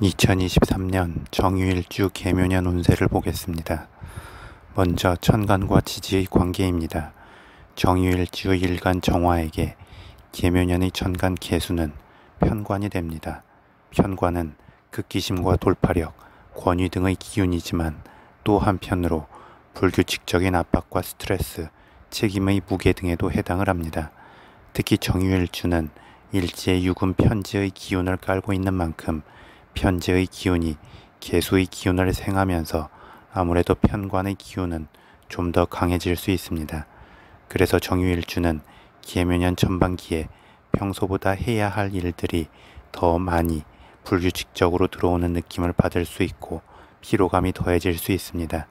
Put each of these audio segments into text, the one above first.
2023년 정유일주 개묘년 운세를 보겠습니다. 먼저 천간과 지지의 관계입니다. 정유일주 일간 정화에게 개묘년의 천간 개수는 편관이 됩니다. 편관은 극기심과 돌파력, 권위 등의 기운이지만 또 한편으로 불규칙적인 압박과 스트레스, 책임의 무게 등에도 해당을 합니다. 특히 정유일주는 일지의 유금 편지의 기운을 깔고 있는 만큼 편재의 기운이 개수의 기운을 생하면서 아무래도 편관의 기운은 좀 더 강해질 수 있습니다. 그래서 정유일주는 기해묘년 전반기에 평소보다 해야 할 일들이 더 많이 불규칙적으로 들어오는 느낌을 받을 수 있고 피로감이 더해질 수 있습니다.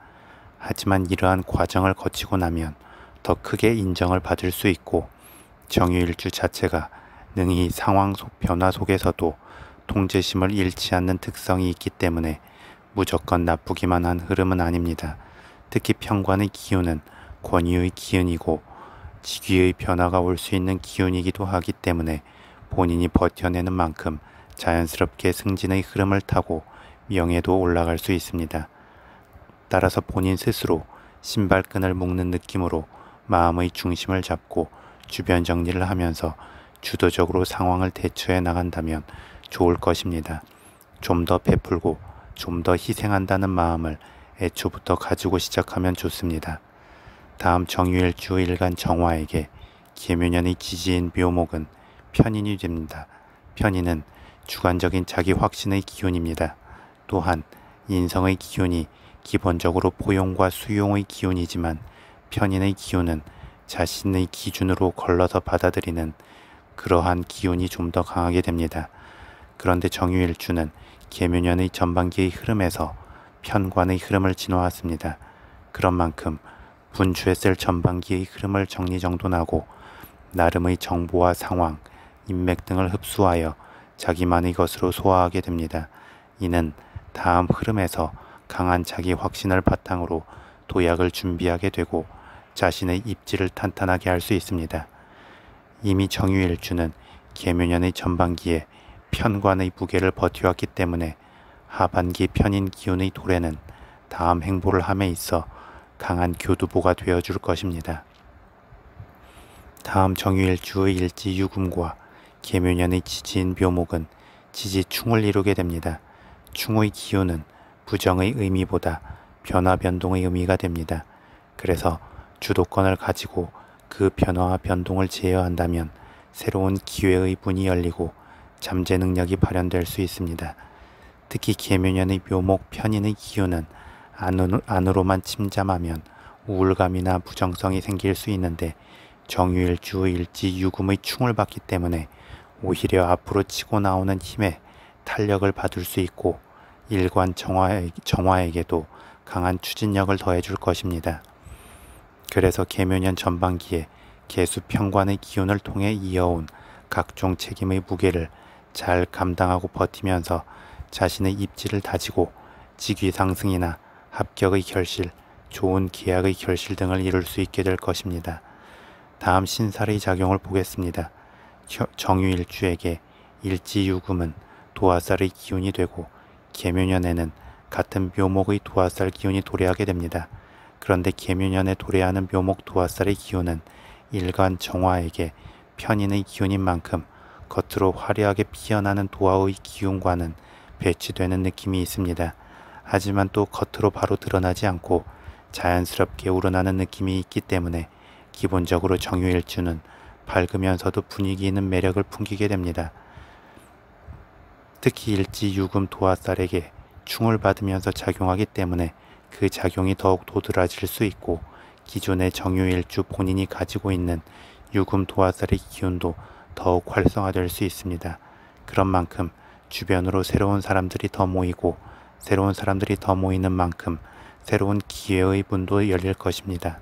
하지만 이러한 과정을 거치고 나면 더 크게 인정을 받을 수 있고 정유일주 자체가 능히 상황 속 변화 속에서도 동제심을 잃지 않는 특성이 있기 때문에 무조건 나쁘기만 한 흐름은 아닙니다. 특히 평관의 기운은 권위의 기운이고 직위의 변화가 올 수 있는 기운이기도 하기 때문에 본인이 버텨내는 만큼 자연스럽게 승진의 흐름을 타고 명예도 올라갈 수 있습니다. 따라서 본인 스스로 신발끈을 묶는 느낌으로 마음의 중심을 잡고 주변 정리를 하면서 주도적으로 상황을 대처해 나간다면 좋을 것입니다. 좀 더 베풀고 좀 더 희생한다는 마음을 애초부터 가지고 시작하면 좋습니다. 다음 정유일 주일간 정화에게 김윤현의 지지인 묘목은 편인이 됩니다. 편인은 주관적인 자기 확신의 기운입니다. 또한 인성의 기운이 기본적으로 포용과 수용의 기운이지만 편인의 기운은 자신의 기준으로 걸러서 받아들이는 그러한 기운이 좀 더 강하게 됩니다. 그런데 정유일주는 계묘년의 전반기의 흐름에서 편관의 흐름을 진화왔습니다 그런 만큼 분주에 쓸 전반기의 흐름을 정리정돈하고 나름의 정보와 상황, 인맥 등을 흡수하여 자기만의 것으로 소화하게 됩니다. 이는 다음 흐름에서 강한 자기 확신을 바탕으로 도약을 준비하게 되고 자신의 입지를 탄탄하게 할 수 있습니다. 이미 정유일주는 계묘년의 전반기에 편관의 무게를 버텨왔기 때문에 하반기 편인 기운의 돌에는 다음 행보를 함에 있어 강한 교두보가 되어줄 것입니다. 다음 정유일주의 일지 유금과 개묘년의 지지인 묘목은 지지충을 이루게 됩니다. 충의 기운은 부정의 의미보다 변화 변동의 의미가 됩니다. 그래서 주도권을 가지고 그 변화와 변동을 제어한다면 새로운 기회의 문이 열리고 잠재 능력이 발현될 수 있습니다. 특히 계묘년의 묘목 편인의 기운은 안으로만 침잠하면 우울감이나 부정성이 생길 수 있는데 정유일주 일지 유금의 충을 받기 때문에 오히려 앞으로 치고 나오는 힘에 탄력을 받을 수 있고 일관 정화에, 정화에게도 강한 추진력을 더해줄 것입니다. 그래서 계묘년 전반기에 계수 평관의 기운을 통해 이어온 각종 책임의 무게를 잘 감당하고 버티면서 자신의 입지를 다지고 직위 상승이나 합격의 결실, 좋은 계약의 결실 등을 이룰 수 있게 될 것입니다. 다음 신살의 작용을 보겠습니다. 정유일주에게 일지유금은 도화살의 기운이 되고 계묘년에는 같은 묘목의 도화살 기운이 도래하게 됩니다. 그런데 계묘년에 도래하는 묘목 도화살의 기운은 일간 정화에게 편인의 기운인 만큼 겉으로 화려하게 피어나는 도화의 기운과는 배치되는 느낌이 있습니다. 하지만 또 겉으로 바로 드러나지 않고 자연스럽게 우러나는 느낌이 있기 때문에 기본적으로 정유일주는 밝으면서도 분위기 있는 매력을 풍기게 됩니다. 특히 일지 유금 도화살에게 충을 받으면서 작용하기 때문에 그 작용이 더욱 도드라질 수 있고 기존의 정유일주 본인이 가지고 있는 유금 도화살의 기운도 더욱 활성화될 수 있습니다. 그런 만큼 주변으로 새로운 사람들이 더 모이고 새로운 사람들이 더 모이는 만큼 새로운 기회의 문도 열릴 것입니다.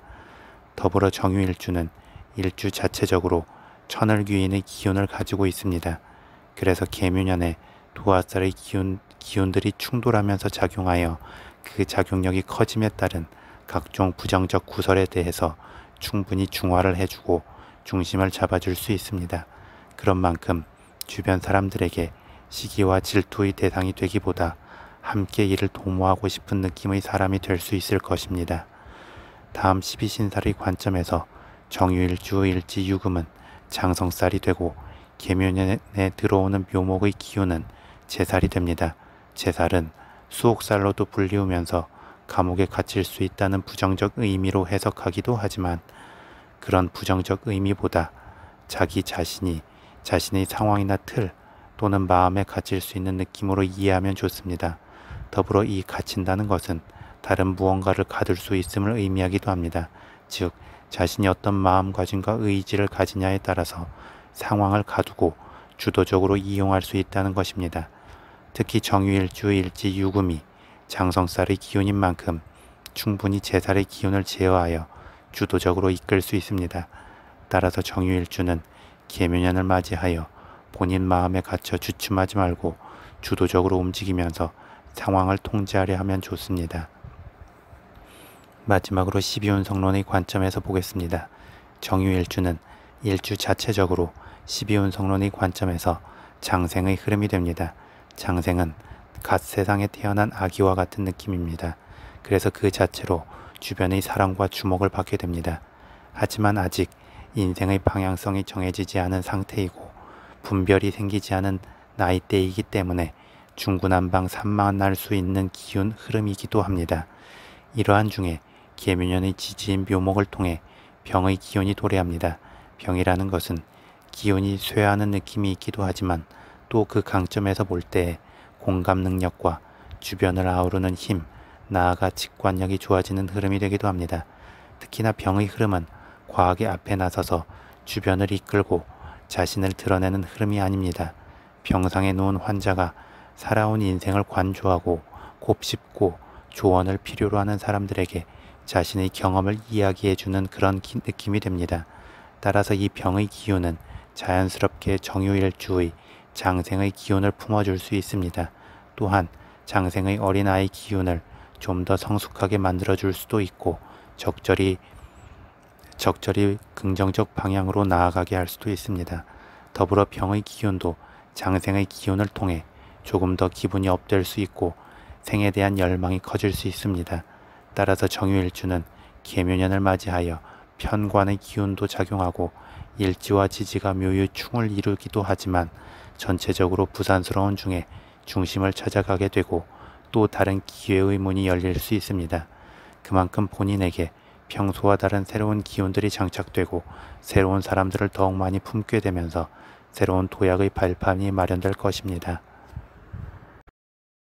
더불어 정유일주는 일주 자체적으로 천을귀인의 기운을 가지고 있습니다. 그래서 개묘년에 도 화살의 기운, 기운들이 충돌하면서 작용하여 그 작용력이 커짐에 따른 각종 부정적 구설에 대해서 충분히 중화를 해주고 중심을 잡아줄 수 있습니다. 그런 만큼 주변 사람들에게 시기와 질투의 대상이 되기보다 함께 일을 도모하고 싶은 느낌의 사람이 될 수 있을 것입니다. 다음 12신살의 관점에서 정유일주일지 유금은 장성살이 되고 계묘년에 들어오는 묘목의 기운은 제살이 됩니다. 제살은 수옥살로도 불리우면서 감옥에 갇힐 수 있다는 부정적 의미로 해석하기도 하지만 그런 부정적 의미보다 자기 자신이 자신의 상황이나 틀 또는 마음에 갇힐 수 있는 느낌으로 이해하면 좋습니다. 더불어 이 갇힌다는 것은 다른 무언가를 가둘 수 있음을 의미하기도 합니다. 즉, 자신이 어떤 마음가짐과 의지를 가지냐에 따라서 상황을 가두고 주도적으로 이용할 수 있다는 것입니다. 특히 정유일주 일지 유금이 장성살의 기운인 만큼 충분히 제살의 기운을 제어하여 주도적으로 이끌 수 있습니다. 따라서 정유일주는 계묘년을 맞이하여 본인 마음에 갇혀 주춤하지 말고 주도적으로 움직이면서 상황을 통제하려 하면 좋습니다. 마지막으로 12운 성론의 관점에서 보겠습니다. 정유일주는 일주 자체적으로 12운 성론의 관점에서 장생의 흐름이 됩니다. 장생은 갓 세상에 태어난 아기와 같은 느낌입니다. 그래서 그 자체로 주변의 사랑과 주목을 받게 됩니다. 하지만 아직 인생의 방향성이 정해지지 않은 상태이고 분별이 생기지 않은 나이대이기 때문에 중구난방 산만할 수 있는 기운 흐름이기도 합니다. 이러한 중에 계묘년의 지지인 묘목을 통해 병의 기운이 도래합니다. 병이라는 것은 기운이 쇠하는 느낌이 있기도 하지만 또 그 강점에서 볼 때 공감 능력과 주변을 아우르는 힘, 나아가 직관력이 좋아지는 흐름이 되기도 합니다. 특히나 병의 흐름은 과학의 앞에 나서서 주변을 이끌고 자신을 드러내는 흐름이 아닙니다. 병상에 누운 환자가 살아온 인생을 관조하고 곱씹고 조언을 필요로 하는 사람들에게 자신의 경험을 이야기해주는 그런 기, 느낌이 됩니다. 따라서 이 병의 기운은 자연스럽게 정유일주의 장생의 기운을 품어줄 수 있습니다. 또한 장생의 어린아이 기운을 좀 더 성숙하게 만들어줄 수도 있고 적절히 적절히 긍정적 방향으로 나아가게 할 수도 있습니다. 더불어 병의 기운도 장생의 기운을 통해 조금 더 기분이 업될 수 있고 생에 대한 열망이 커질 수 있습니다. 따라서 정유일주는 개묘년을 맞이하여 편관의 기운도 작용하고 일지와 지지가 묘유 충을 이루기도 하지만 전체적으로 부산스러운 중에 중심을 찾아가게 되고 또 다른 기회의 문이 열릴 수 있습니다. 그만큼 본인에게 평소와 다른 새로운 기운들이 장착되고 새로운 사람들을 더욱 많이 품게 되면서 새로운 도약의 발판이 마련될 것입니다.